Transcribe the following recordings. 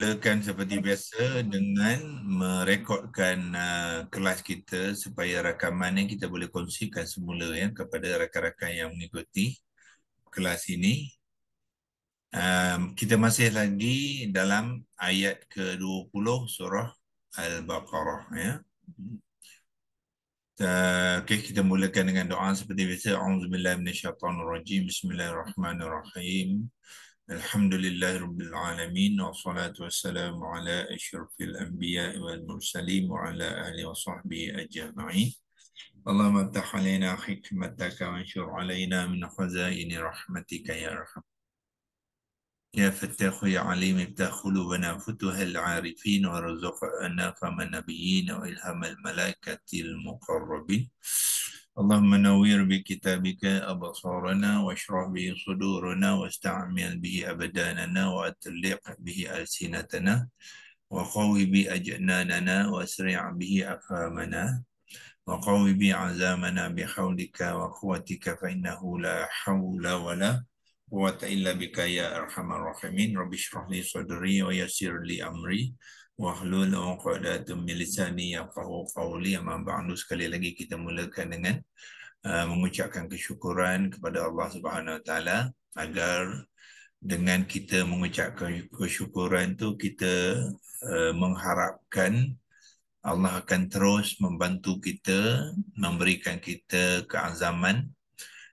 mulakan seperti biasa dengan merekodkan uh, kelas kita supaya rakaman ini kita boleh kongsikan semula ya kepada rakan-rakan yang mengikuti kelas ini. Um, kita masih lagi dalam ayat ke-20 surah Al-Baqarah ya. Hmm. Uh, okay, kita mulakan dengan doa seperti biasa. A'udzubillahi minasyaitonirrajim. Bismillahirrahmanirrahim. الحمد لله رب العالمين والصلاة والسلام على أشرف الأنبياء والمرسلين وعلى آله وصحبه أجمعين اللهم افتح علينا حكمتك وانشر علينا من خزائن رحمتك يا أرحم يا فتاح يا عليم افتح قلوبنا فتوح العارفين وارزقنا فم النبيين والهم الملائكة المقربين اللهم نوير بكتابك أبصارنا واشرح به صدورنا واستعمل به أبداننا وأتلق به ألسنتنا وقوي به أجناننا واسرع به أفهامنا وقوي به عزامنا بحولك وقوتك فإنه لا حول ولا قوة إلا بك يا أرحم الراحمين رب اشرح لي صدري ويسر لي أمري wahlul uqadatum min lisani yafqahu qawli amma ba'du sekali lagi kita mulakan dengan uh, mengucapkan kesyukuran kepada Allah Subhanahu Wa Taala agar dengan kita mengucapkan kesyukuran tu kita uh, mengharapkan Allah akan terus membantu kita memberikan kita keazaman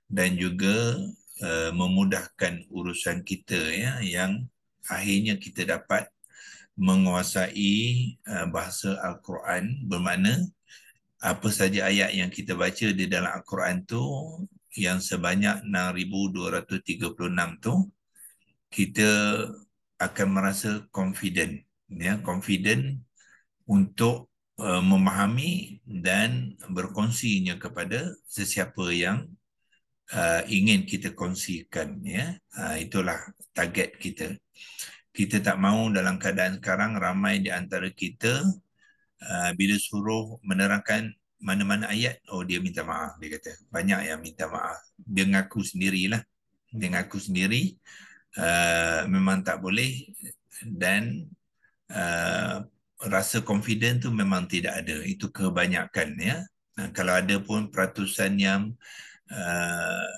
dan juga uh, memudahkan urusan kita ya yang akhirnya kita dapat menguasai uh, bahasa Al-Quran bermakna apa saja ayat yang kita baca di dalam Al-Quran tu yang sebanyak 6236 tu kita akan merasa confident ya confident untuk uh, memahami dan berkongsinya kepada sesiapa yang uh, ingin kita kongsikan ya uh, itulah target kita kita tak mahu dalam keadaan sekarang ramai di antara kita uh, bila suruh menerangkan mana-mana ayat, oh dia minta maaf, dia kata. Banyak yang minta maaf. Dia ngaku sendirilah. Dia ngaku sendiri uh, memang tak boleh dan uh, rasa confident tu memang tidak ada. Itu kebanyakan ya. Nah, kalau ada pun peratusan yang uh,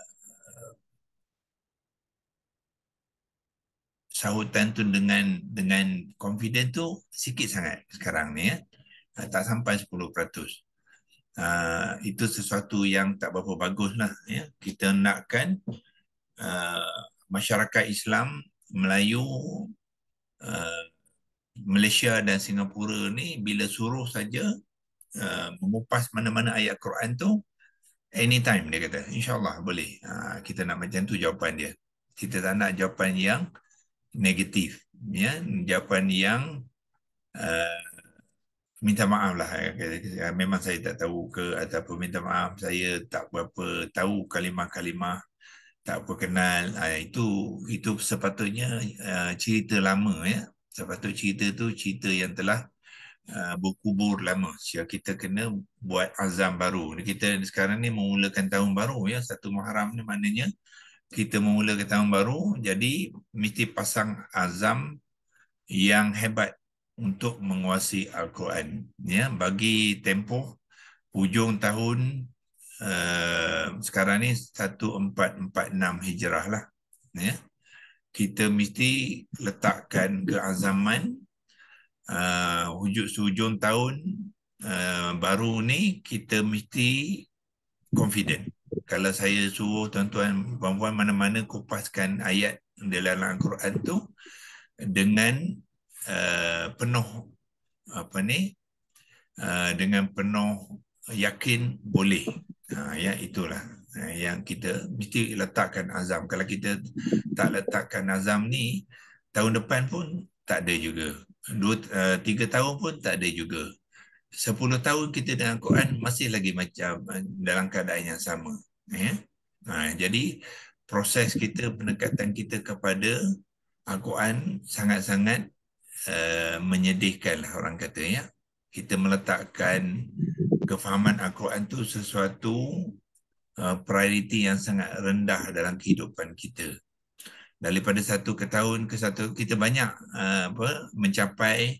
sahut tantun dengan dengan confident tu sikit sangat sekarang ni ya. Uh, tak sampai 10%. Uh, ah, itu sesuatu yang tak berapa bagus lah. Ya. Kita nakkan uh, masyarakat Islam, Melayu, uh, Malaysia dan Singapura ni bila suruh saja uh, mengupas mana-mana ayat Quran tu anytime dia kata insyaallah boleh uh, kita nak macam tu jawapan dia kita tak nak jawapan yang uh, negatif ya jawapan yang uh, minta maaf lah memang saya tak tahu ke ataupun minta maaf saya tak berapa tahu kalimah-kalimah tak berkenal kenal. Ah, itu itu sepatutnya eh, cerita lama ya sepatutnya cerita tu cerita yang telah Uh, berkubur lama. So, kita kena buat azam baru. Kita sekarang ni memulakan tahun baru ya. Satu Muharram ni maknanya kita memulakan tahun baru jadi mesti pasang azam yang hebat untuk menguasai al-Quran ya bagi tempoh hujung tahun uh, sekarang ni 1446 Hijrah lah ya kita mesti letakkan keazaman uh, eh, wujud sehujung tahun uh, baru ni kita mesti confident kalau saya suruh tuan-tuan puan-puan mana-mana kupaskan ayat dalam Al-Quran tu dengan uh, penuh apa ni uh, dengan penuh yakin boleh ha, ya itulah eh, yang kita mesti letakkan azam kalau kita tak letakkan azam ni tahun depan pun tak ada juga dua uh, tiga tahun pun tak ada juga 10 tahun kita dengan Quran masih lagi macam eh, dalam keadaan yang sama. Ya? Ha, jadi proses kita, pendekatan kita kepada Al-Quran sangat-sangat uh, menyedihkan lah orang kata. Ya? Kita meletakkan kefahaman Al-Quran itu sesuatu uh, prioriti yang sangat rendah dalam kehidupan kita. Daripada satu ke tahun ke satu, kita banyak uh, apa, mencapai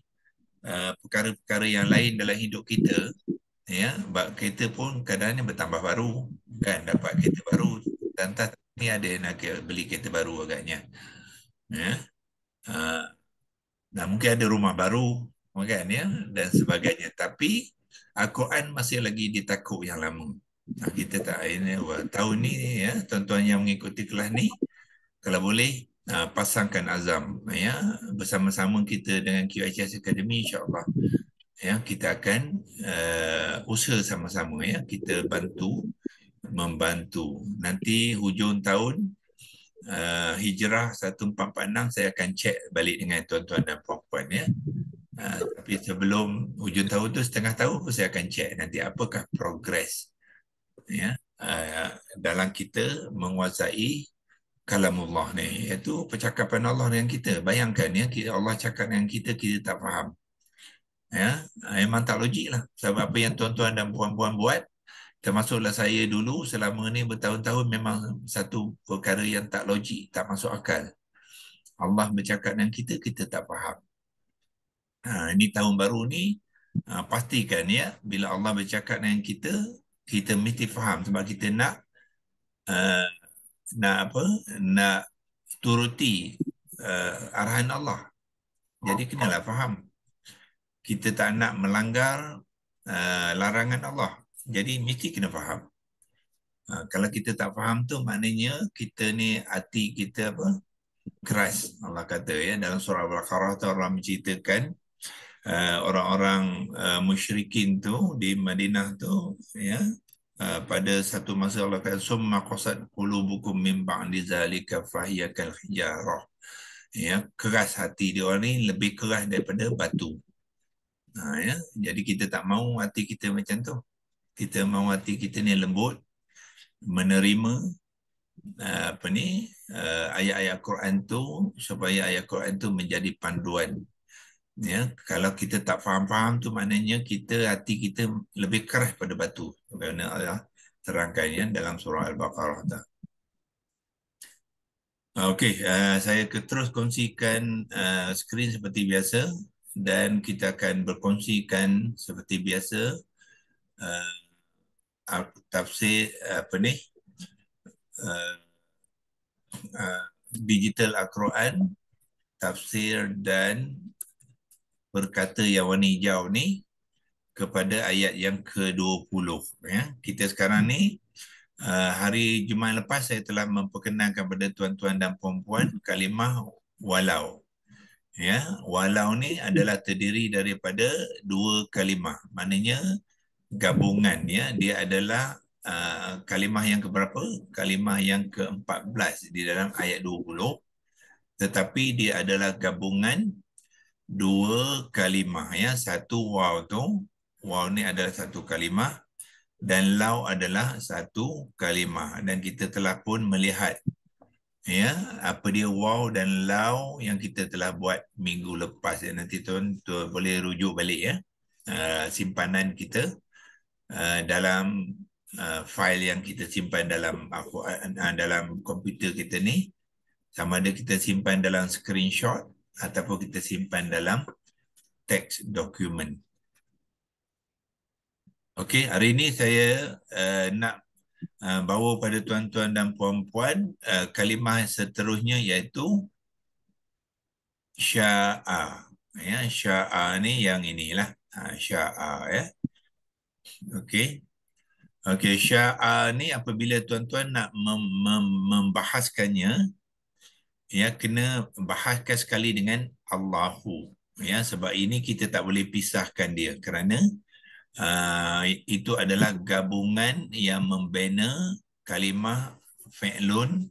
Uh, perkara-perkara yang lain dalam hidup kita ya bak kereta pun kadang-kadang bertambah baru kan dapat kereta baru dan tak ni ada yang nak beli kereta baru agaknya ya ha, dan mungkin ada rumah baru kan ya dan sebagainya tapi Al-Quran masih lagi ditakuk yang lama kita tak ini tahun ni ya tuan-tuan yang mengikuti kelas ni kalau boleh uh, pasangkan azam ya bersama-sama kita dengan QHS Academy insyaallah ya kita akan uh, usaha sama-sama ya kita bantu membantu nanti hujung tahun uh, hijrah 1446 saya akan cek balik dengan tuan-tuan dan puan-puan ya Uh, tapi sebelum hujung tahun tu setengah tahun pun saya akan cek nanti apakah progres ya uh, ah, dalam kita menguasai kalamullah ni iaitu percakapan Allah dengan kita bayangkan ya kita Allah cakap dengan kita kita tak faham ya eh, memang tak logik lah sebab apa yang tuan-tuan dan puan-puan buat termasuklah saya dulu selama ni bertahun-tahun memang satu perkara yang tak logik tak masuk akal Allah bercakap dengan kita kita tak faham ha, ini tahun baru ni ha, pastikan ya bila Allah bercakap dengan kita kita mesti faham sebab kita nak uh, nak apa nak turuti uh, arahan Allah. Jadi kenalah faham. Kita tak nak melanggar uh, larangan Allah. Jadi mesti kena faham. Uh, kalau kita tak faham tu maknanya kita ni hati kita apa? keras Allah kata ya dalam surah Al-Baqarah tu Allah menceritakan uh, orang-orang uh, musyrikin tu di Madinah tu ya Ah, pada satu masa Allah kata summa qasat qulubukum min ba'di zalika fahiya kal hijarah. Ya, keras hati dia orang ni lebih keras daripada batu. Ha, ya. Jadi kita tak mau hati kita macam tu. Kita mau hati kita ni lembut, menerima ah, apa ni ayat-ayat Quran tu supaya ayat Quran tu menjadi panduan ya kalau kita tak faham-faham tu maknanya kita hati kita lebih keras pada batu bagaimana Allah terangkan ya dalam surah al-baqarah tu okey uh, saya ke terus kongsikan uh, skrin seperti biasa dan kita akan berkongsikan seperti biasa uh, tafsir apa ni uh, uh, digital Al-Quran tafsir dan berkata yang warna hijau ni kepada ayat yang ke-20 ya. Kita sekarang ni uh, hari Jumaat lepas saya telah memperkenalkan kepada tuan-tuan dan puan-puan kalimah walau. Ya, walau ni adalah terdiri daripada dua kalimah. Maknanya gabungan ya, dia adalah uh, kalimah yang keberapa? Kalimah yang ke-14 di dalam ayat 20. Tetapi dia adalah gabungan dua kalimah ya satu wow tu wow ni adalah satu kalimah dan lau adalah satu kalimah dan kita telah pun melihat ya apa dia wow dan lau yang kita telah buat minggu lepas ya nanti tuan tu boleh rujuk balik ya uh, simpanan kita uh, dalam uh, file yang kita simpan dalam uh, dalam komputer kita ni sama ada kita simpan dalam screenshot ataupun kita simpan dalam text document. Okey, hari ini saya uh, nak uh, bawa pada tuan-tuan dan puan-puan uh, kalimah seterusnya iaitu sya'a. Ya, sya'a ni yang inilah. Ha, sya'a ya. Okey. Okey, sya'a ni apabila tuan-tuan nak mem mem membahaskannya, ya kena bahaskan sekali dengan Allahu ya sebab ini kita tak boleh pisahkan dia kerana uh, itu adalah gabungan yang membina kalimah falun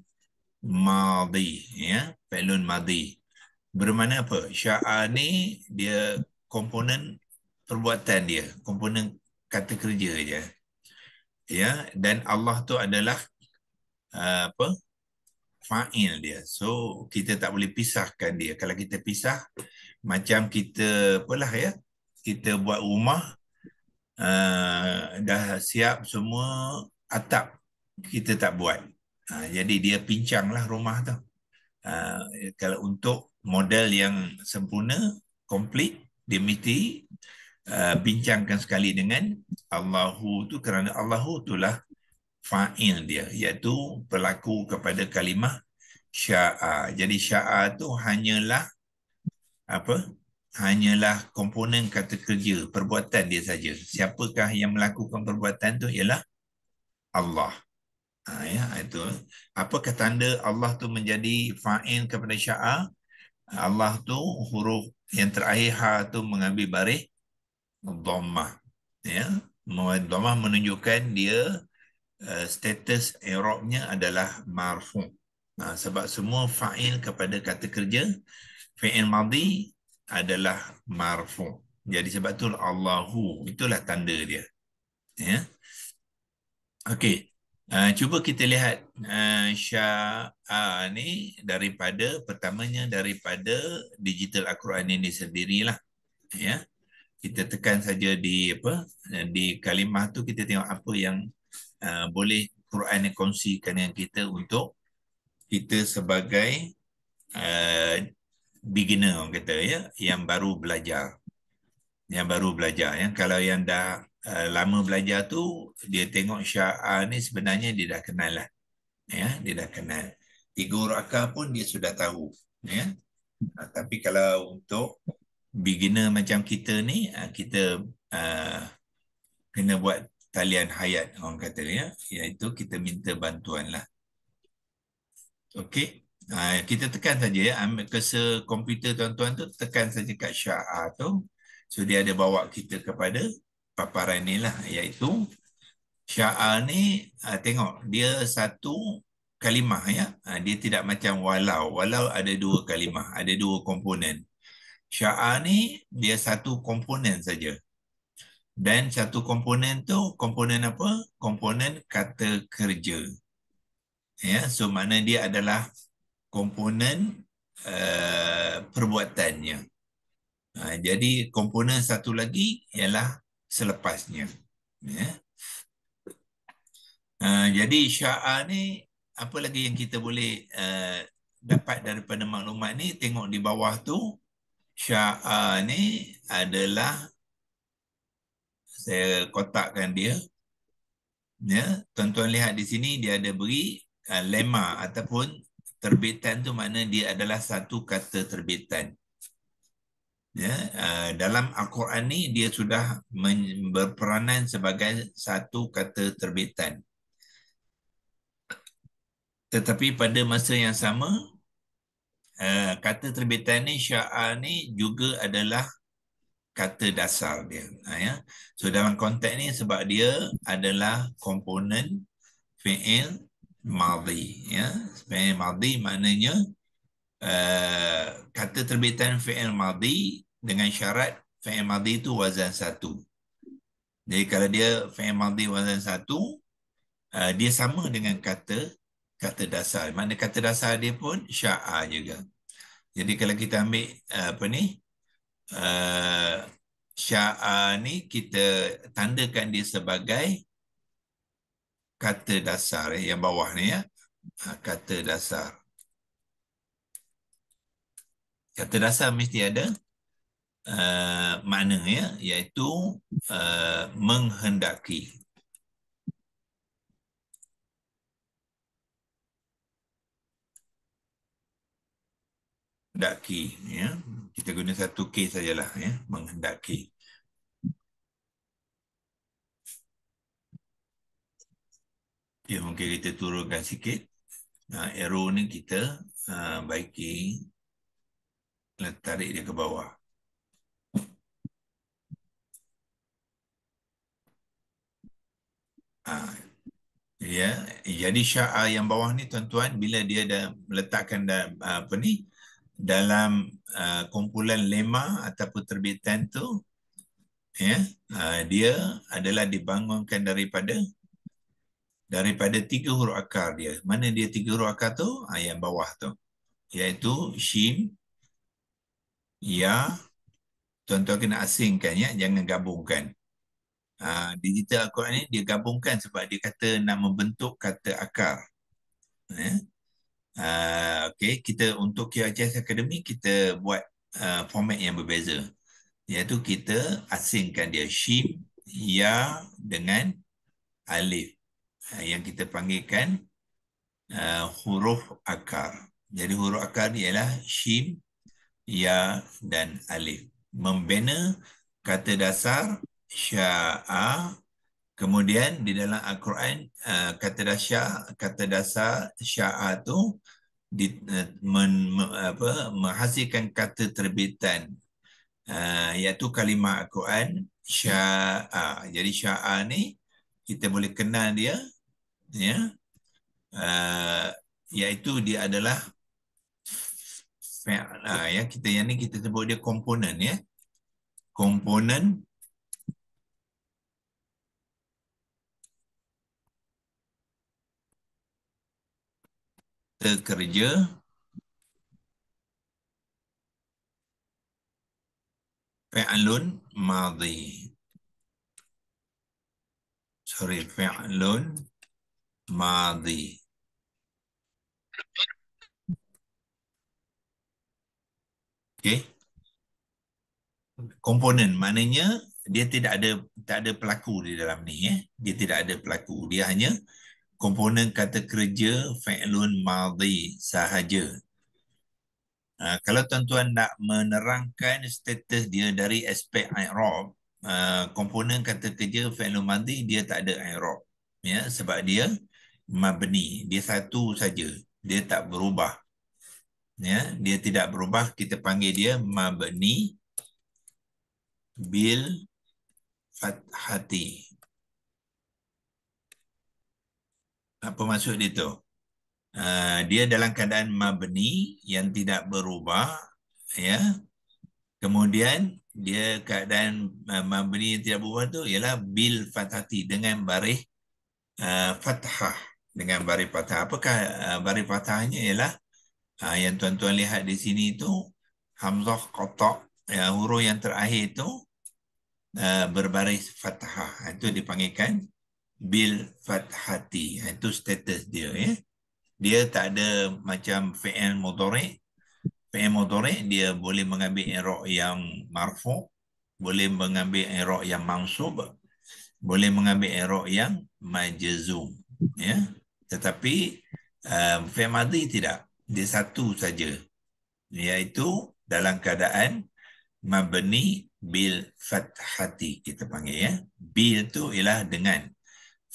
madi. ya falun madi. bermakna apa Syaani dia komponen perbuatan dia komponen kata kerja je ya dan Allah tu adalah uh, apa fa'il dia. So kita tak boleh pisahkan dia. Kalau kita pisah macam kita apalah ya. Kita buat rumah uh, dah siap semua atap kita tak buat. Uh, jadi dia pincanglah rumah tu. Uh, kalau untuk model yang sempurna, komplit, dia mesti uh, bincangkan sekali dengan Allahu tu kerana Allahu lah fa'il dia iaitu berlaku kepada kalimah sya'a. Jadi sya'a tu hanyalah apa? Hanyalah komponen kata kerja, perbuatan dia saja. Siapakah yang melakukan perbuatan tu ialah Allah. Ha, ya, itu. Apakah tanda Allah tu menjadi fa'il kepada sya'a? Allah tu huruf yang terakhir ha tu mengambil baris dhammah. Ya, dhammah menunjukkan dia Eh, status i'rabnya adalah marfu. Nah, sebab semua fa'il kepada kata kerja fi'il madhi adalah marfu. Jadi sebab tu Allahu itulah tanda dia. Ya. Okey. Uh, cuba kita lihat uh, ah, Syah uh, ni daripada pertamanya daripada digital Al-Quran ini sendirilah. Ya. Kita tekan saja di apa di kalimah tu kita tengok apa yang Uh, boleh Quran yang kongsikan dengan kita untuk kita sebagai uh, beginner orang kata ya yang baru belajar yang baru belajar ya kalau yang dah uh, lama belajar tu dia tengok syiar ni sebenarnya dia dah kenal lah ya dia dah kenal tiga rakaat pun dia sudah tahu ya uh, tapi kalau untuk beginner macam kita ni uh, kita uh, kena buat talian hayat orang kata ya iaitu kita minta bantuanlah okey ha, kita tekan saja ya ambil kursor komputer tuan-tuan tu tekan saja kat syah tu so dia ada bawa kita kepada paparan ni lah iaitu syah ni ha, tengok dia satu kalimah ya ha, dia tidak macam walau walau ada dua kalimah ada dua komponen syah ni dia satu komponen saja dan satu komponen tu, komponen apa? Komponen kata kerja. Ya, so mana dia adalah komponen uh, perbuatannya. Ha, jadi komponen satu lagi ialah selepasnya. Ya. Uh, jadi syaah ni apa lagi yang kita boleh uh, dapat daripada maklumat ni tengok di bawah tu syaah ni adalah saya kotakkan dia. Ya, tuan-tuan lihat di sini dia ada beri uh, lema ataupun terbitan tu makna dia adalah satu kata terbitan. Ya, uh, dalam Al-Quran ni dia sudah berperanan sebagai satu kata terbitan. Tetapi pada masa yang sama uh, kata terbitan ni syaa ni juga adalah kata dasar dia. Ha, ya. So dalam konteks ni sebab dia adalah komponen fi'il madhi. Ya. Fi'il madhi maknanya uh, kata terbitan fi'il madhi dengan syarat fi'il madhi itu wazan satu. Jadi kalau dia fi'il madhi wazan satu, uh, dia sama dengan kata kata dasar. Mana kata dasar dia pun sya'a juga. Jadi kalau kita ambil uh, apa ni, uh, eh, syaa ni kita tandakan dia sebagai kata dasar eh, yang bawah ni ya ah, kata dasar kata dasar mesti ada uh, makna ya iaitu uh, menghendaki hendaki ya kita guna satu K sajalah ya menghendaki ya mungkin kita turunkan sikit uh, arrow ni kita uh, baiki lah, tarik dia ke bawah ah, Ya, jadi syaa yang bawah ni tuan-tuan bila dia dah letakkan dah apa ni dalam uh, kumpulan lema ataupun terbitan tu ya yeah, uh, dia adalah dibangunkan daripada daripada tiga huruf akar dia mana dia tiga huruf akar tu uh, yang bawah tu iaitu shin ya tuan-tuan kena asingkan ya jangan gabungkan uh, digital akar ni dia gabungkan sebab dia kata nak membentuk kata akar ya yeah. Ah, okay, kita untuk QHS Academy kita buat uh, format yang berbeza. Iaitu kita asingkan dia Shim, Ya dengan Alif. Ah, yang kita panggilkan uh, huruf akar. Jadi huruf akar ialah Shim, Ya dan Alif. Membina kata dasar Sya'a. Kemudian di dalam Al-Quran uh, kata dasar, kata dasar Sya'a itu uh, di, eh, men, me, apa, menghasilkan kata terbitan uh, iaitu kalimah Al-Quran Sya'a. Ah, jadi Sya'a ni kita boleh kenal dia ya uh, iaitu dia adalah fi'la ah, ya kita yang ni kita sebut dia komponen ya komponen kerja fi'lun madhi sorry fi'lun madhi Okay. komponen maknanya dia tidak ada tak ada pelaku di dalam ni eh dia tidak ada pelaku dia hanya komponen kata kerja fa'lun madhi sahaja. Uh, kalau tuan-tuan nak menerangkan status dia dari aspek i'rab, uh, komponen kata kerja fa'lun madhi dia tak ada i'rab. Ya, sebab dia mabni, dia satu saja. Dia tak berubah. Ya, dia tidak berubah, kita panggil dia mabni bil fathati. apa maksud dia tu? Uh, dia dalam keadaan mabni yang tidak berubah ya. Kemudian dia keadaan uh, mabni yang tidak berubah tu ialah bil fathati dengan barih uh, fathah dengan barih fathah. Apakah uh, barih fathahnya ialah uh, yang tuan-tuan lihat di sini itu hamzah qatq ya huruf yang terakhir itu uh, berbaris fathah itu dipanggilkan bil fathati. Ha, itu status dia. Ya. Dia tak ada macam fi'il mudorek. Fi'il mudorek dia boleh mengambil irok yang marfu. Boleh mengambil irok yang mansub. Boleh mengambil irok yang majazum. Ya. Tetapi um, fi'il madri tidak. Dia satu saja. Iaitu dalam keadaan mabni bil fathati kita panggil ya bil tu ialah dengan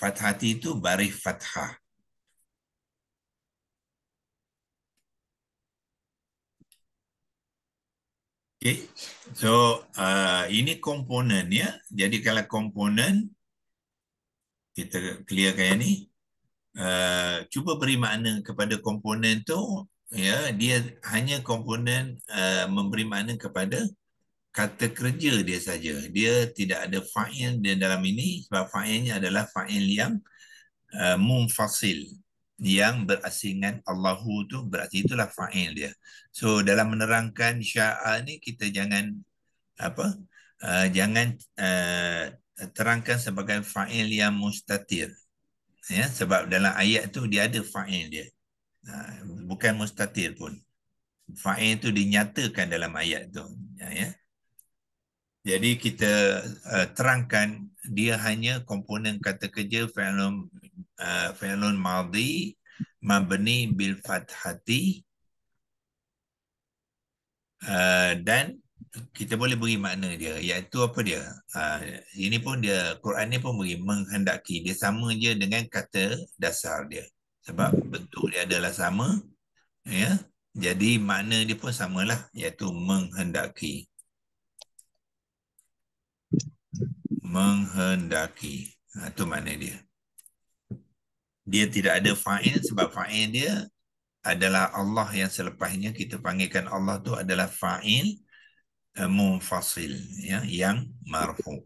Fathati itu bari fathah. Okay. So, uh, ini komponen ya. Jadi kalau komponen, kita clearkan yang ni. Uh, cuba beri makna kepada komponen tu ya dia hanya komponen uh, memberi makna kepada kata kerja dia saja. Dia tidak ada fa'il dia dalam ini sebab fa'ilnya adalah fa'il yang uh, mumfasil yang berasingan Allahu tu berarti itulah fa'il dia. So dalam menerangkan sya'a ni kita jangan apa? Uh, jangan uh, terangkan sebagai fa'il yang mustatir. Ya, sebab dalam ayat tu dia ada fa'il dia. Uh, bukan mustatir pun. Fa'il tu dinyatakan dalam ayat tu. Ya. ya? Jadi kita uh, terangkan dia hanya komponen kata kerja fa'lun uh, fa'lun madhi mabni bil fathati uh, dan kita boleh bagi makna dia iaitu apa dia uh, ini pun dia Quran ni pun bagi menghendaki dia sama je dengan kata dasar dia sebab bentuk dia adalah sama ya yeah? jadi makna dia pun samalah iaitu menghendaki menghendaki. Itu ha, mana dia. Dia tidak ada fa'il sebab fa'il dia adalah Allah yang selepasnya kita panggilkan Allah tu adalah fa'il eh, mufasil, ya yang marfu.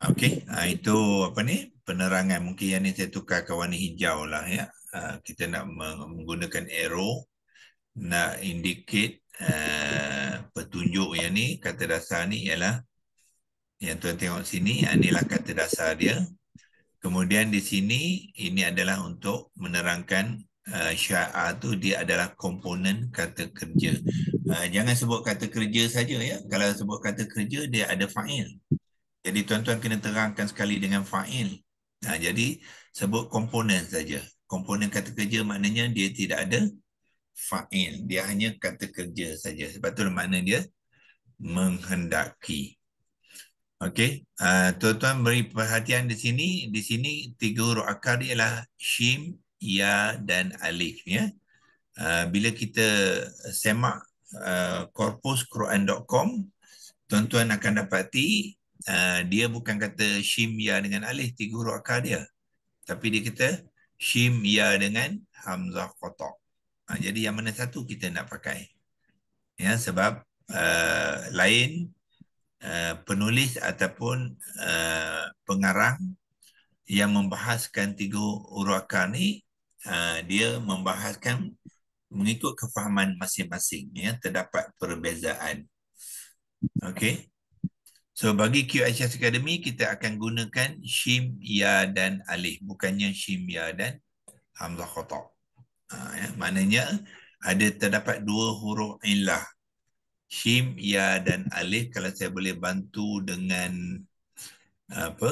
Okey, ha, itu apa ni? Penerangan mungkin yang ni saya tukar ke warna hijau lah ya. Ha, kita nak menggunakan arrow nak indicate uh, petunjuk yang ni, kata dasar ni ialah yang tuan tengok sini, eh, inilah kata dasar dia. Kemudian di sini, ini adalah untuk menerangkan uh, eh, syaa tu dia adalah komponen kata kerja. Uh, jangan sebut kata kerja saja ya. Kalau sebut kata kerja, dia ada fa'il. Jadi tuan-tuan kena terangkan sekali dengan fa'il. Nah, jadi sebut komponen saja. Komponen kata kerja maknanya dia tidak ada fa'il. Dia hanya kata kerja saja. Sebab tu makna dia menghendaki. Okey. Uh, tuan-tuan beri perhatian di sini. Di sini tiga huruf akar ialah shim, ya dan alif. Ya. Uh, bila kita semak uh, ah, korpusquran.com tuan-tuan akan dapati uh, dia bukan kata shim, ya dengan alif. Tiga huruf akar dia. Tapi dia kata shim, ya dengan hamzah kotak. Ha, jadi yang mana satu kita nak pakai. Ya, sebab uh, lain uh, penulis ataupun uh, pengarang yang membahaskan tiga urakar ni, uh, dia membahaskan mengikut kefahaman masing-masing. Ya, terdapat perbezaan. Okey. So bagi QHS Academy, kita akan gunakan Shim, Ya dan Alif. Bukannya Shim, Ya dan Hamzah Khotob. Ha, ya. Maknanya ada terdapat dua huruf ilah. Him, ya dan alif kalau saya boleh bantu dengan apa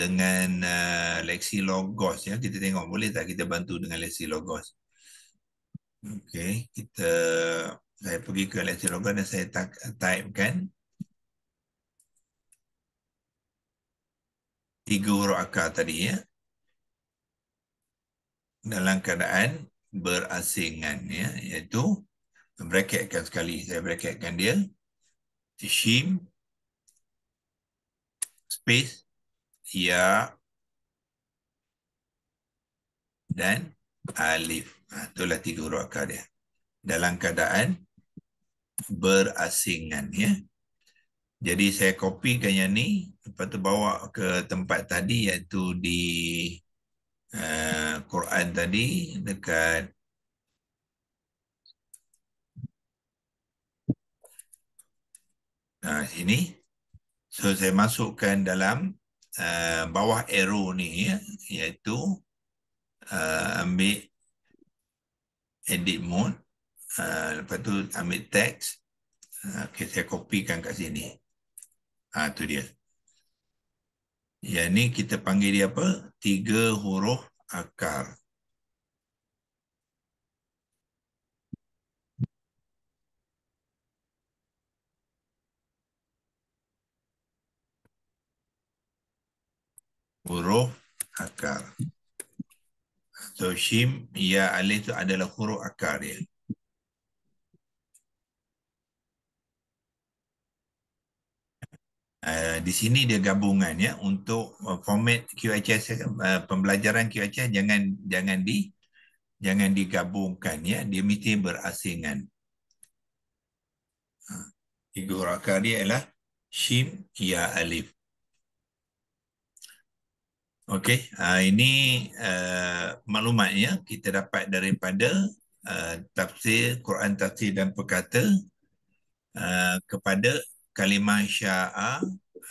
dengan uh, leksi logos ya kita tengok boleh tak kita bantu dengan leksi logos okey kita saya pergi ke leksi logos dan saya type kan tiga huruf akar tadi ya dalam keadaan berasingan ya iaitu bracketkan sekali saya bracketkan dia tishim space ya dan alif ha, itulah tiga huruf akar dia dalam keadaan berasingan ya jadi saya copykan yang ni lepas tu bawa ke tempat tadi iaitu di Eh, Quran tadi dekat nah, sini. So saya masukkan dalam uh, bawah arrow ni ya, iaitu uh, ambil edit mode. Uh, lepas tu ambil text. Uh, okay, saya copykan kat sini. Ah uh, tu dia. Ya ni kita panggil dia apa? Tiga huruf akar. Huruf akar. Atau shim, ya alih tu adalah huruf akar dia. Ya. Eh, di sini dia gabungan ya untuk uh, format QHS uh, eh, pembelajaran QHS jangan jangan di jangan digabungkan ya dia mesti berasingan. Ha. Rakar dia ialah shim ya alif. Okey, ha, ini uh, maklumat ya, kita dapat daripada uh, tafsir Quran tafsir dan perkata Uh, kepada kalimah syaah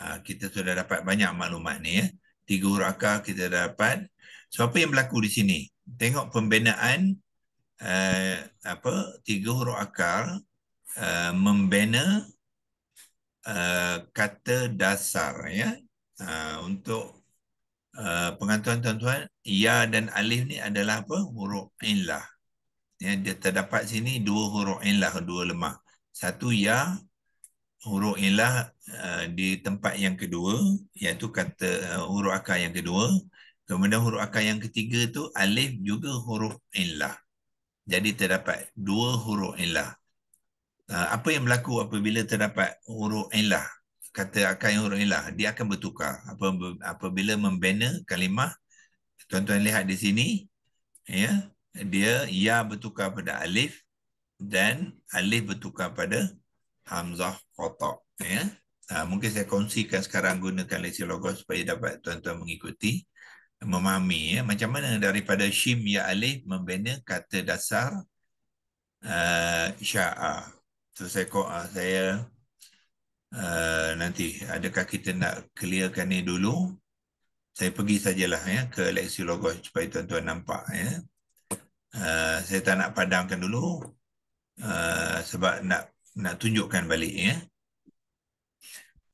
ha, kita sudah dapat banyak maklumat ni ya. Tiga huruf akar kita dapat. So apa yang berlaku di sini? Tengok pembinaan uh, apa tiga huruf akal uh, eh, membina uh, kata dasar ya. Uh, untuk uh, pengantuan tuan-tuan, ya dan alif ni adalah apa? Huruf illah. Ya, dia terdapat sini dua huruf illah, dua lemah. Satu ya, huruf ilah uh, di tempat yang kedua iaitu kata uh, huruf akar yang kedua kemudian huruf akar yang ketiga tu alif juga huruf ilah jadi terdapat dua huruf ilah uh, apa yang berlaku apabila terdapat huruf ilah kata akar yang huruf ilah dia akan bertukar apa apabila membina kalimah tuan-tuan lihat di sini ya dia ya bertukar pada alif dan alif bertukar pada Hamzah Kotak. Ya? Ha, mungkin saya kongsikan sekarang gunakan lesi logos supaya dapat tuan-tuan mengikuti. Memahami. Ya? Macam mana daripada Shim Ya Alif membina kata dasar uh, Sya'a. So, saya, ko- ha, saya uh, nanti adakah kita nak clearkan ini dulu? Saya pergi sajalah ya, ke lesi logos supaya tuan-tuan nampak. Ya? Uh, saya tak nak padamkan dulu. Uh, sebab nak nak tunjukkan balik ya.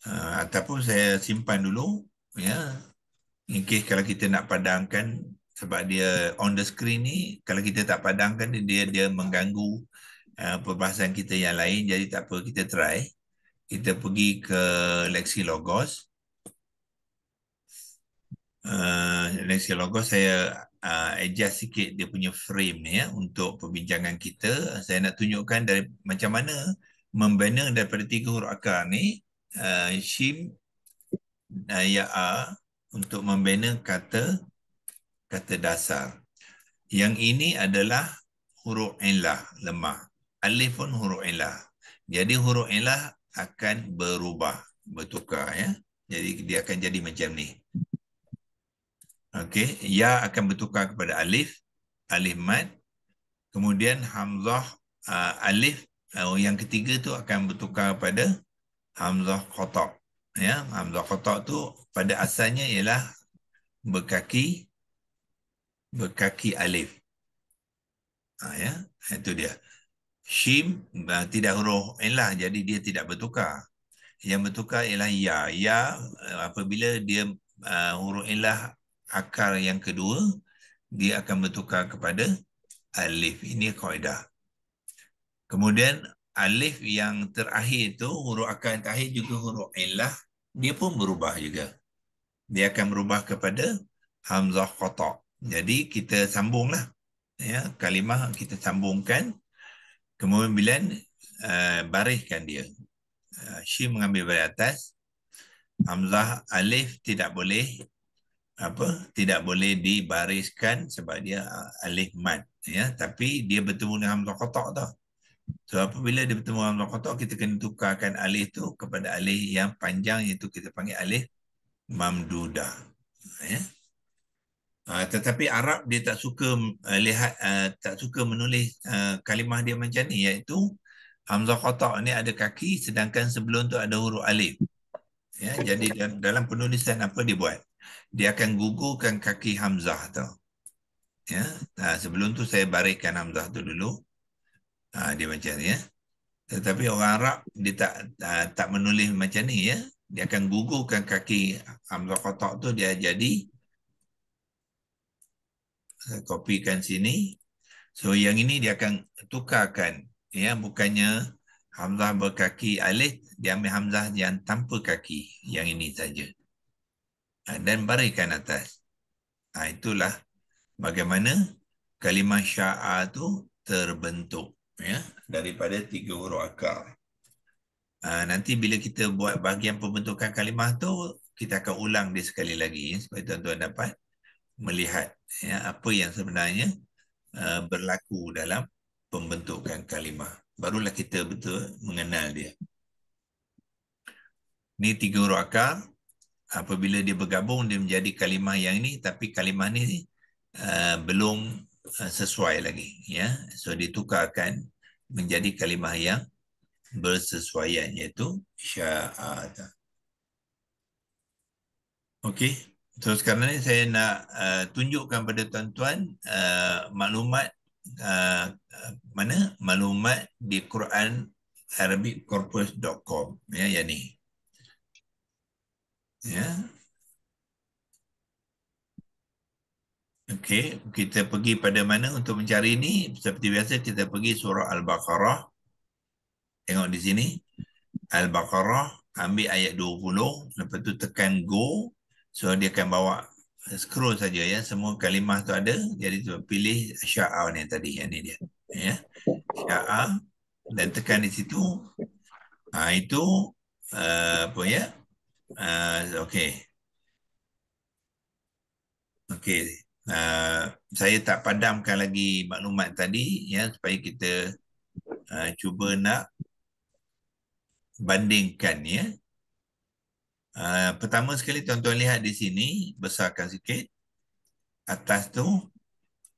Uh, ataupun saya simpan dulu ya. In case kalau kita nak padangkan sebab dia on the screen ni kalau kita tak padangkan dia dia mengganggu uh, perbahasan kita yang lain jadi tak apa kita try. Kita pergi ke Lexi Logos. Uh, Lexi Logos saya uh, adjust sikit dia punya frame ni ya untuk perbincangan kita. Saya nak tunjukkan dari macam mana membina daripada tiga huruf akar ni uh, shim dan eh, ya a untuk membina kata kata dasar. Yang ini adalah huruf ilah lemah. Alif pun huruf ilah. Jadi huruf ilah akan berubah, bertukar ya. Jadi dia akan jadi macam ni. Okey, ya akan bertukar kepada alif, alif mad. Kemudian hamzah uh, alif uh, yang ketiga tu akan bertukar pada hamzah qotak ya hamzah qotak tu pada asalnya ialah berkaki berkaki alif ha, ya itu dia shim ha, tidak huruf ilah jadi dia tidak bertukar yang bertukar ialah ya ya apabila dia uh, huruf ilah akar yang kedua dia akan bertukar kepada alif ini kaidah Kemudian alif yang terakhir itu huruf akan terakhir juga huruf ilah dia pun berubah juga. Dia akan berubah kepada hamzah qata. Jadi kita sambunglah ya kalimah kita sambungkan kemudian bilan uh, eh, barihkan dia. Uh, eh, Syi mengambil dari atas hamzah alif tidak boleh apa tidak boleh dibariskan sebab dia uh, alif mad ya tapi dia bertemu dengan hamzah qata tu. So apabila dia bertemu dengan Allah kita kena tukarkan alih tu kepada alih yang panjang iaitu kita panggil alih mamduda. Ya. Uh, tetapi Arab dia tak suka uh, lihat, uh, tak suka menulis uh, kalimah dia macam ni iaitu Hamzah Qatar ni ada kaki sedangkan sebelum tu ada huruf alif. Ya, jadi dalam penulisan apa dia buat? Dia akan gugurkan kaki Hamzah tu. Ya, nah, sebelum tu saya barikan Hamzah tu dulu. Ha, dia macam ni ya. Tetapi orang Arab dia tak uh, tak menulis macam ni ya. Dia akan gugurkan kaki hamzah kotak tu dia jadi saya ha, copykan sini. So yang ini dia akan tukarkan ya bukannya hamzah berkaki alif dia ambil hamzah yang tanpa kaki yang ini saja. Ha, dan barikan atas. Ha, itulah bagaimana kalimah sya'a tu terbentuk ya daripada tiga huruf akar. Ha, nanti bila kita buat bahagian pembentukan kalimah tu kita akan ulang dia sekali lagi ya, supaya tuan-tuan dapat melihat ya, apa yang sebenarnya uh, berlaku dalam pembentukan kalimah. Barulah kita betul mengenal dia. Ini tiga huruf akar. Apabila dia bergabung, dia menjadi kalimah yang ini. Tapi kalimah ini uh, ah, belum Eh, sesuai lagi ya so ditukarkan menjadi kalimah yang bersesuaian iaitu syaa'ata okey terus so, sekarang ni saya nak uh, tunjukkan pada tuan-tuan uh, maklumat uh, mana maklumat di Quran arabiccorpus.com ya yang ni ya Okey, kita pergi pada mana untuk mencari ini Seperti biasa kita pergi surah Al-Baqarah. Tengok di sini. Al-Baqarah ambil ayat 20, lepas tu tekan go. So dia akan bawa scroll saja ya. Semua kalimah tu ada. Jadi tu pilih sya'ah ni tadi. Yang ni dia. Ya. syaa Dan tekan di situ. Ha, itu uh, apa ya? Uh, eh, okay. Okay. Ah, saya tak padamkan lagi maklumat tadi ya supaya kita uh, cuba nak bandingkan ya. Uh, pertama sekali tuan-tuan lihat di sini besarkan sikit. Atas tu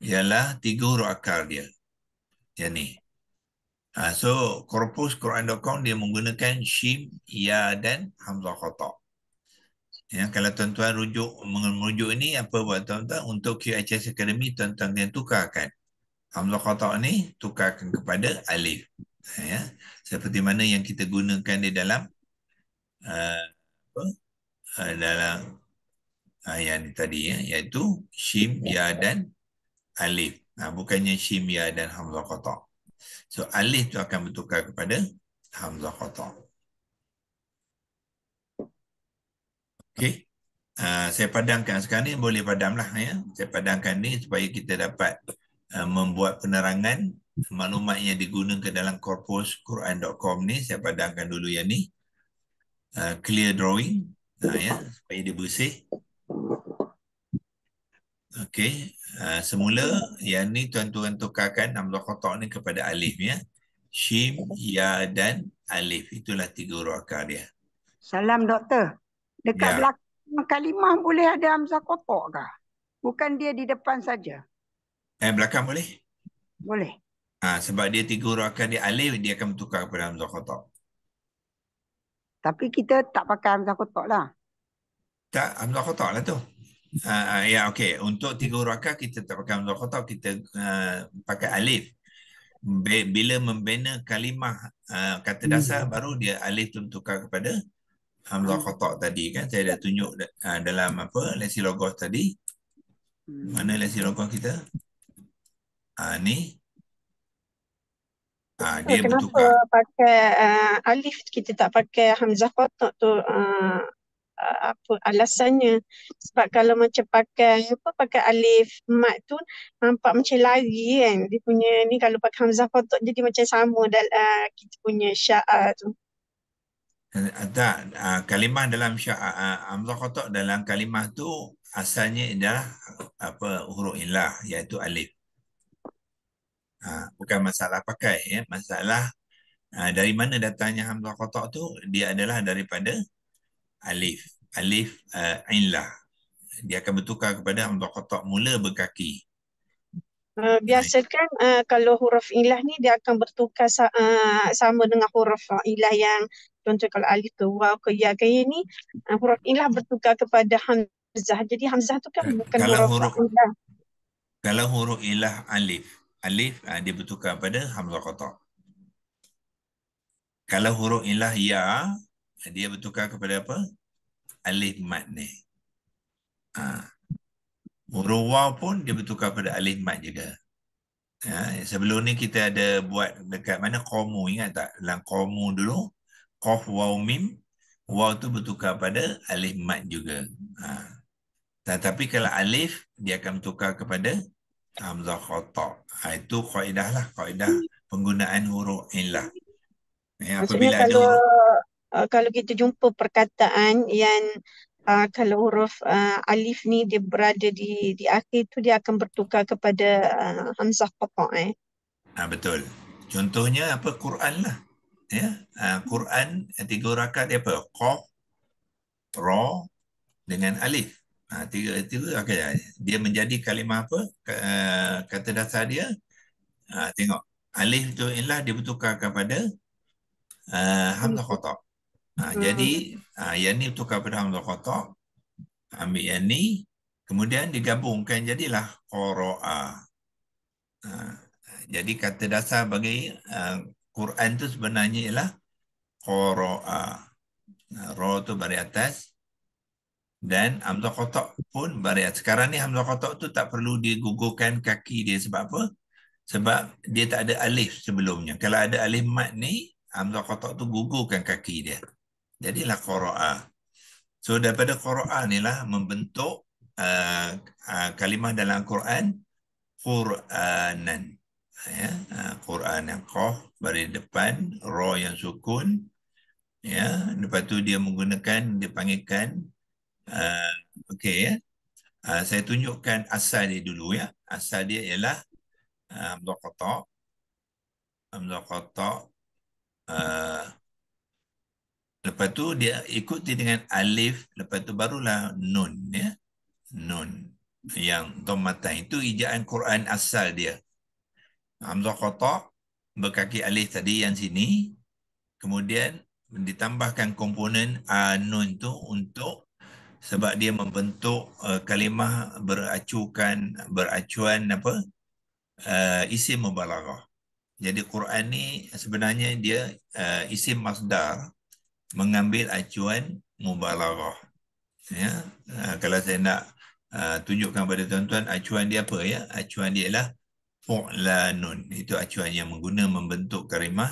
ialah tiga huruf akar dia. Yang ni. Uh, so korpus Quran.com dia menggunakan shim, ya dan hamzah khata'. Ya, kalau tuan-tuan rujuk merujuk ini apa buat tuan-tuan untuk QHS Academy tuan-tuan dia tukarkan. Hamzah Qatak ni tukarkan kepada Alif. Ya. Seperti mana yang kita gunakan di dalam uh, apa? Uh, dalam uh, yang tadi ya, iaitu Shim, Ya dan Alif. Ha, bukannya Shim, Ya dan Hamzah Qatak. So Alif tu akan bertukar kepada Hamzah Qatak. Okey. Uh, saya padamkan sekarang ni boleh padamlah ya. Saya padamkan ni supaya kita dapat uh, membuat penerangan maklumat yang digunakan dalam korpus quran.com ni saya padamkan dulu yang ni. Uh, clear drawing uh, ya supaya dia bersih. Okey, uh, semula yang ni tuan-tuan tukarkan hamzah kotak ni kepada alif ya. Shim, Ya dan Alif. Itulah tiga huruf akar dia. Salam doktor. Dekat ya. belakang kalimah boleh ada hamzah kotak ke? Bukan dia di depan saja. Eh belakang boleh? Boleh. Ah sebab dia tiga huruf dia alif dia akan bertukar kepada hamzah kotak. Tapi kita tak pakai hamzah kotak lah. Tak, hamzah kotak lah tu. Uh, ya yeah, okey untuk tiga huruf kita tak pakai hamzah kotak kita uh, pakai alif bila membina kalimah uh, kata dasar hmm. baru dia alif tu tukar kepada hamzah hmm. kotak tadi kan saya dah tunjuk uh, dalam apa lesi logos tadi hmm. mana lesi logos kita uh, ni uh, dia kenapa bertukar kenapa pakai uh, alif kita tak pakai hamzah kotak tu uh, apa alasannya sebab kalau macam pakai apa pakai alif mat tu nampak macam lari kan dia punya ni kalau pakai hamzah kotak jadi macam sama dalam uh, kita punya syaa tu Eh, tak ah, kalimah dalam syah ah, ah, kotak dalam kalimah tu asalnya adalah apa huruf ilah iaitu alif bukan masalah pakai ya masalah dari mana datangnya hamzah kotak tu dia adalah daripada alif alif uh, ilah dia akan bertukar kepada hamzah kotak mula berkaki eh, biasakan uh, kalau huruf ilah ni dia akan bertukar uh, sama dengan huruf ilah yang contoh kalau alif ke waw ke ya ke ini ya uh, ah, huruf inlah bertukar kepada hamzah jadi hamzah tu kan eh, bukan kalau huruf, ilah kalau huruf ilah alif alif uh, dia bertukar pada hamzah qata kalau huruf ilah ya dia bertukar kepada apa alif mat ni uh. Huruf waw pun dia bertukar pada alif mat juga. Ya, sebelum ni kita ada buat dekat mana komu ingat tak? Dalam komu dulu qaf waw mim waw tu bertukar pada alif mat juga ha. tetapi kalau alif dia akan bertukar kepada hamzah khata ha, itu kaedah lah kaedah penggunaan huruf illah ya, apabila kalau, ada huruf... Uh, kalau kita jumpa perkataan yang Uh, kalau huruf uh, alif ni dia berada di di akhir tu dia akan bertukar kepada uh, hamzah qata eh. ha, betul. Contohnya apa Quran lah ya ha, Quran tiga rakaat dia apa qaf ra dengan alif ha, tiga tiga okay. dia menjadi kalimah apa ha, kata dasar dia ha, tengok alif tu inilah dia bertukar kepada uh, ha, hamzah khata ha, hmm. jadi ha, yang ni bertukar kepada hamzah khata ambil yang ni kemudian digabungkan jadilah qaraa ha, jadi kata dasar bagi uh, Quran tu sebenarnya ialah Qura'a. Ra tu bari atas. Dan Hamzah Kotak pun bari atas. Sekarang ni Hamzah Kotak tu tak perlu digugurkan kaki dia sebab apa? Sebab dia tak ada alif sebelumnya. Kalau ada alif mat ni, Hamzah Kotak tu gugurkan kaki dia. Jadilah Qura'a. So daripada Qura'a ni lah membentuk uh, uh, kalimah dalam Quran. Quranan ya ha, Quran yang qaf baris depan ra yang sukun ya lepas tu dia menggunakan dipanggilkan uh, ha, okey ya uh, saya tunjukkan asal dia dulu ya asal dia ialah hamzah uh, qata hamzah qata uh, lepas tu dia ikuti dengan alif lepas tu barulah nun ya nun yang dhammah itu ejaan Quran asal dia Hamzah kotak berkaki alih tadi yang sini. Kemudian ditambahkan komponen anun tu untuk sebab dia membentuk uh, kalimah beracukan beracuan apa uh, isim mubalaghah. Jadi Quran ni sebenarnya dia uh, isim masdar mengambil acuan mubalaghah. Ya. Uh, kalau saya nak uh, tunjukkan kepada tuan-tuan acuan dia apa ya? Acuan dia ialah fu'lanun itu acuan yang menggunakan membentuk kalimah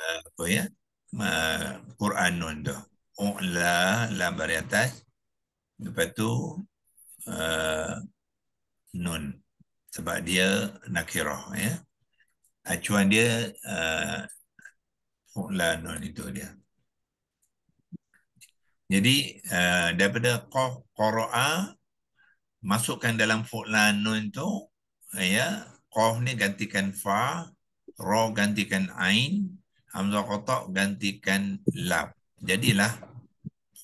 eh, apa ya Quranun tu u'la la bari atas lepas tu eh, nun sebab dia nakirah ya acuan dia uh, eh, u'lanun itu dia jadi uh, daripada qara'a masukkan dalam fu'lanun tu ya qaf ni gantikan fa ra gantikan ain hamzah qata gantikan lam jadilah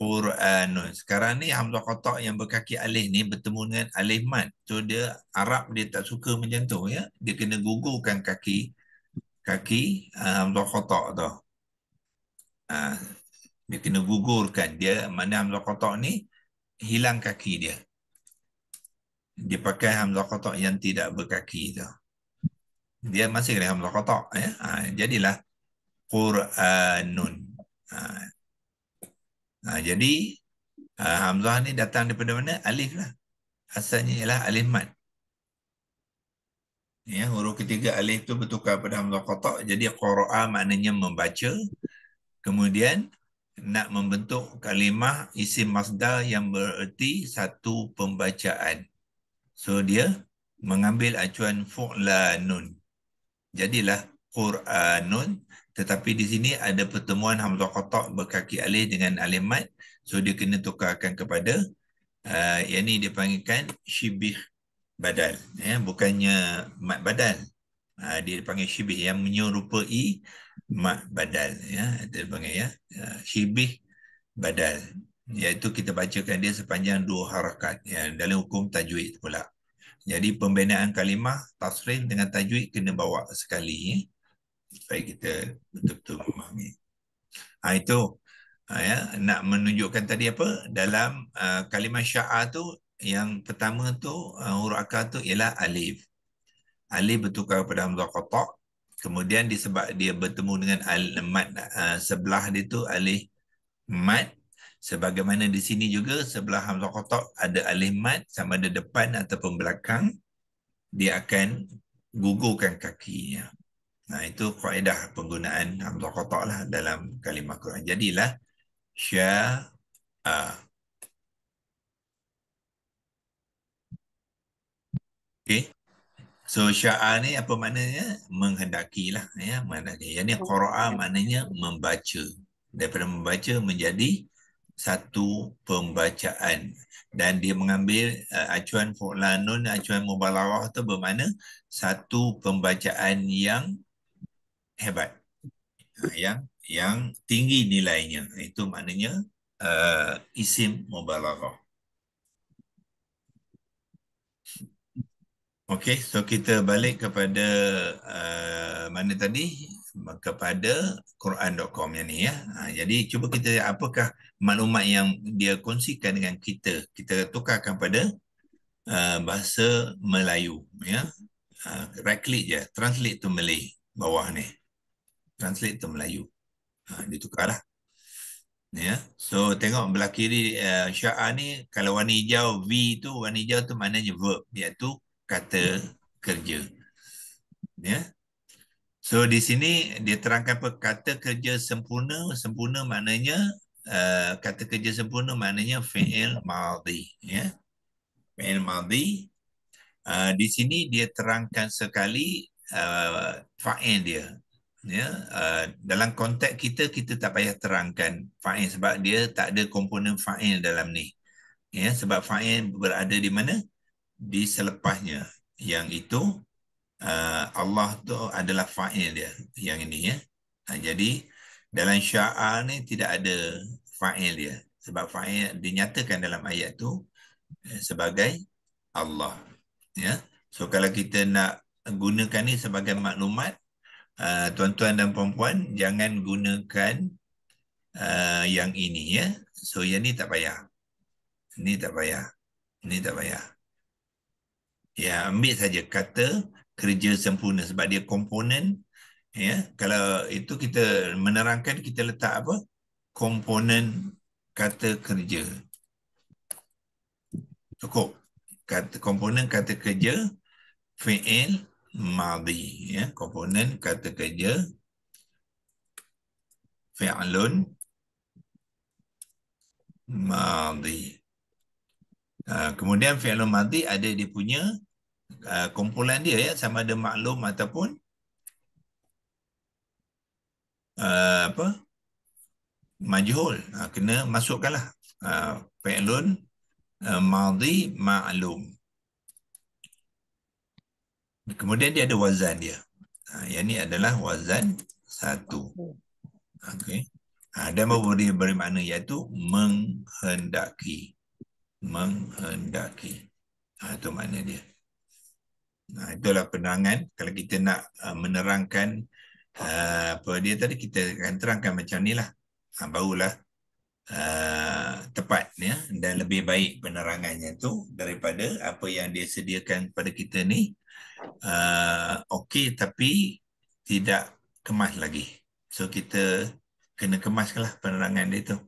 Quranun. Sekarang ni Hamzah Qatak yang berkaki alih ni bertemu dengan alih mat. So dia Arab dia tak suka macam tu ya. Dia kena gugurkan kaki kaki ah, Hamzah Qatak tu. Ah, dia kena gugurkan dia mana Hamzah Qatak ni hilang kaki dia dipakai hamzah kotak yang tidak berkaki itu. Dia masih kena hamzah kotak. Ya? Ha, jadilah Quranun. Ha. Ha, jadi ha, hamzah ni datang daripada mana? Alif lah. Asalnya ialah alif Mad Ya, huruf ketiga alif tu bertukar pada hamzah kotak. Jadi Qura'a maknanya membaca. Kemudian nak membentuk kalimah isim masdar yang bererti satu pembacaan. So dia mengambil acuan fu'lanun. Jadilah Quranun. Tetapi di sini ada pertemuan Hamzah Qatak berkaki alih dengan alimat. So dia kena tukarkan kepada uh, yang ini dipanggilkan Shibih Badal. Ya, bukannya Mat Badal. Uh, dia dipanggil Shibih yang menyerupai Mat Badal. Ya, dia dipanggil ya. Uh, shibih Badal. Iaitu kita bacakan dia sepanjang dua harakat. Ya, dalam hukum tajwid pula. Uh, jadi pembinaan kalimah, tafsir dengan tajwid kena bawa sekali. Ya? Supaya kita betul-betul memahami. Ha, itu ha, ya? nak menunjukkan tadi apa? Dalam uh, kalimah syaah tu, yang pertama tu, uh, huruf akar tu ialah alif. Alif bertukar kepada Hamzah Kotak. Kemudian disebab dia bertemu dengan al-mat uh, sebelah dia tu, alif mat. Sebagaimana di sini juga sebelah Hamzah Kotak ada alimat sama ada depan ataupun belakang. Dia akan gugurkan kakinya. Nah Itu faedah penggunaan Hamzah Kotak lah dalam kalimah Quran. Jadilah Sya'a. Okay. So Sya'a ni apa maknanya? Menghendaki lah. Ya, maknanya. Yang ni oh. Qura'a maknanya membaca. Daripada membaca menjadi satu pembacaan dan dia mengambil uh, acuan fu'lanun acuan mubalaghah tu bermakna satu pembacaan yang hebat ha, yang yang tinggi nilainya itu maknanya uh, isim mubalaghah okey so kita balik kepada uh, mana tadi kepada Quran.com yang ni ya. Ha, jadi cuba kita apakah maklumat yang dia kongsikan dengan kita kita tukarkan pada uh, bahasa Melayu ya. Uh, right click je translate to Malay bawah ni. Translate to Melayu. Ha, lah Ya. So tengok belah kiri uh, syaa ni kalau warna hijau V tu warna hijau tu maknanya verb iaitu kata kerja. Ya. So di sini dia terangkan perkata kerja sempurna. Sempurna maknanya uh, kata kerja sempurna maknanya fi'il maldi. Ya? Fi'il maldi. Uh, eh, di sini dia terangkan sekali uh, fa'il dia. Ya, uh, dalam konteks kita kita tak payah terangkan fa'il sebab dia tak ada komponen fa'il dalam ni. Ya, sebab fa'il berada di mana? Di selepasnya. Yang itu Ah, Allah tu adalah fa'il dia yang ini ya. Ah, jadi dalam syaa' ni tidak ada fa'il dia sebab fa'il dinyatakan dalam ayat tu eh, sebagai Allah ya. So kalau kita nak gunakan ni sebagai maklumat ah, tuan-tuan dan puan-puan jangan gunakan yang ini ya. So yang ni tak payah. Ini tak payah. Ini tak payah. Ya, ambil saja kata kerja sempurna sebab dia komponen ya kalau itu kita menerangkan kita letak apa komponen kata kerja cukup kata komponen kata kerja fi'il madhi ya komponen kata kerja fi'lun madhi ah, Kemudian fi'lun madhi ada dia punya uh, kumpulan dia ya sama ada maklum ataupun uh, apa majhul uh, kena masukkanlah uh, fi'lun uh, madi ma'lum kemudian dia ada wazan dia ha yang ni adalah wazan satu Okay. ha uh, dan memberi beri makna iaitu menghendaki menghendaki ha uh, tu makna dia Nah, itulah penerangan kalau kita nak uh, menerangkan uh, apa dia tadi kita akan terangkan macam inilah. Ha, ah, barulah uh, tepat ya dan lebih baik penerangannya tu daripada apa yang dia sediakan pada kita ni. Uh, okey tapi tidak kemas lagi. So kita kena kemaskanlah penerangan dia tu.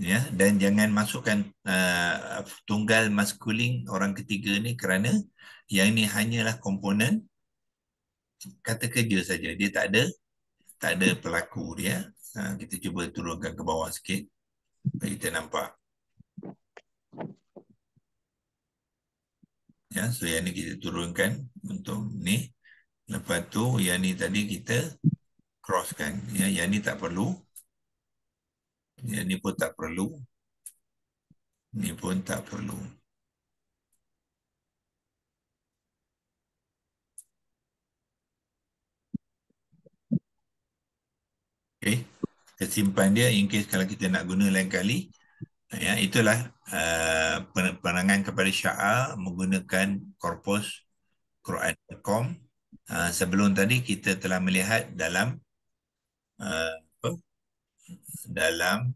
Ya dan jangan masukkan uh, tunggal maskulin orang ketiga ni kerana yang ini hanyalah komponen kata kerja saja dia tak ada tak ada pelaku dia ha, kita cuba turunkan ke bawah sikit bagi kita nampak ya so yang ini kita turunkan untuk ni lepas tu yang ni tadi kita crosskan ya yang ni tak perlu yang ni pun tak perlu ni pun tak perlu Okay. Kita simpan dia in case kalau kita nak guna lain kali. Ya, itulah uh, penerangan kepada Syah menggunakan korpus Quran.com. Uh, sebelum tadi kita telah melihat dalam uh, apa? dalam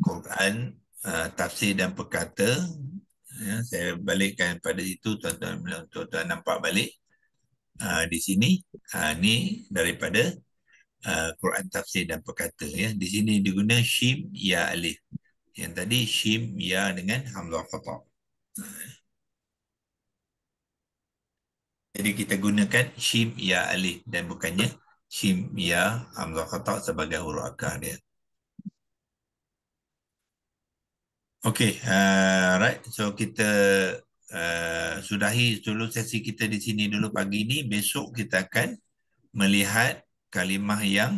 Quran uh, tafsir dan perkata ya, saya balikkan pada itu tuan-tuan tuan nampak balik uh, di sini uh, ni daripada uh, Quran tafsir dan perkata ya di sini diguna shim ya alif yang tadi shim ya dengan hamzah qata jadi kita gunakan shim ya alif dan bukannya shim ya hamzah qata sebagai huruf akar dia Okey, uh, right. So kita uh, sudahi dulu sesi kita di sini dulu pagi ini. Besok kita akan melihat kalimah yang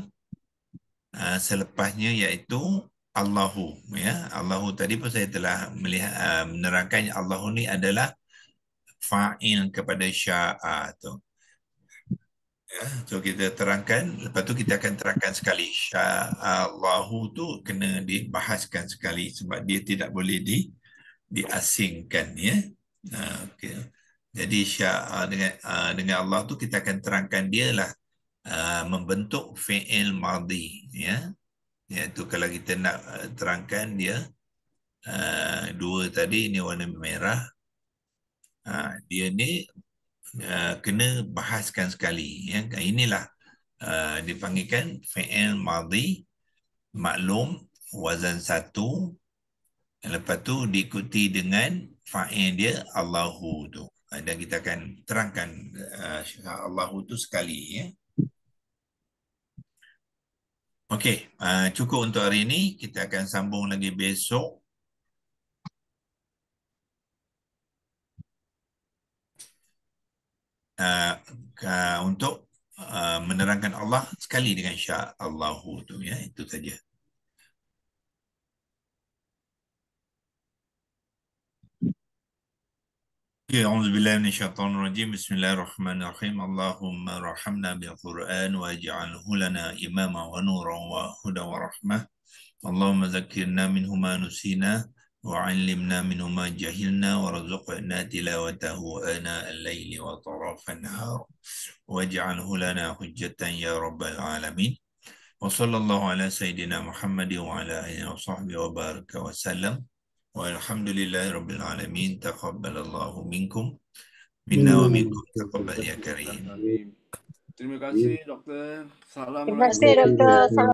uh, selepasnya iaitu Allahu ya Allahu tadi pun saya telah melihat uh, menerangkan Allahu ni adalah fa'il kepada sya'a tu ya so kita terangkan lepas tu kita akan terangkan sekali sya'a Allahu tu kena dibahaskan sekali sebab dia tidak boleh di diasingkan ya uh, okay. jadi sya'a dengan uh, dengan Allah tu kita akan terangkan dialah Uh, membentuk fi'il madhi ya iaitu kalau kita nak uh, terangkan dia uh, dua tadi ni warna merah uh, dia ni uh, kena bahaskan sekali ya inilah uh, dipanggilkan fi'il madhi maklum wazan satu lepas tu diikuti dengan fa'il dia Allahu tu dan kita akan terangkan uh, Allahu tu sekali ya Okey, uh, cukup untuk hari ini. Kita akan sambung lagi besok. Uh, uh, untuk uh, menerangkan Allah sekali dengan syah Allahu tu ya itu saja. أعوذ بالله من الشيطان الرجيم بسم الله الرحمن الرحيم اللهم ارحمنا بالقرآن واجعله لنا إماما ونورا وهدى ورحمة اللهم ذكرنا منه ما نسينا وعلمنا منه ما جهلنا ورزقنا تلاوته آناء الليل وطراف النهار واجعله لنا حجة يا رب العالمين وصلى الله على سيدنا محمد وعلى آله وصحبه وبارك وسلم والحمد لله رب العالمين تقبل الله منكم منا ومنكم تقبل يا كريم Terima kasih dokter. Salam. Terima kasih Salam.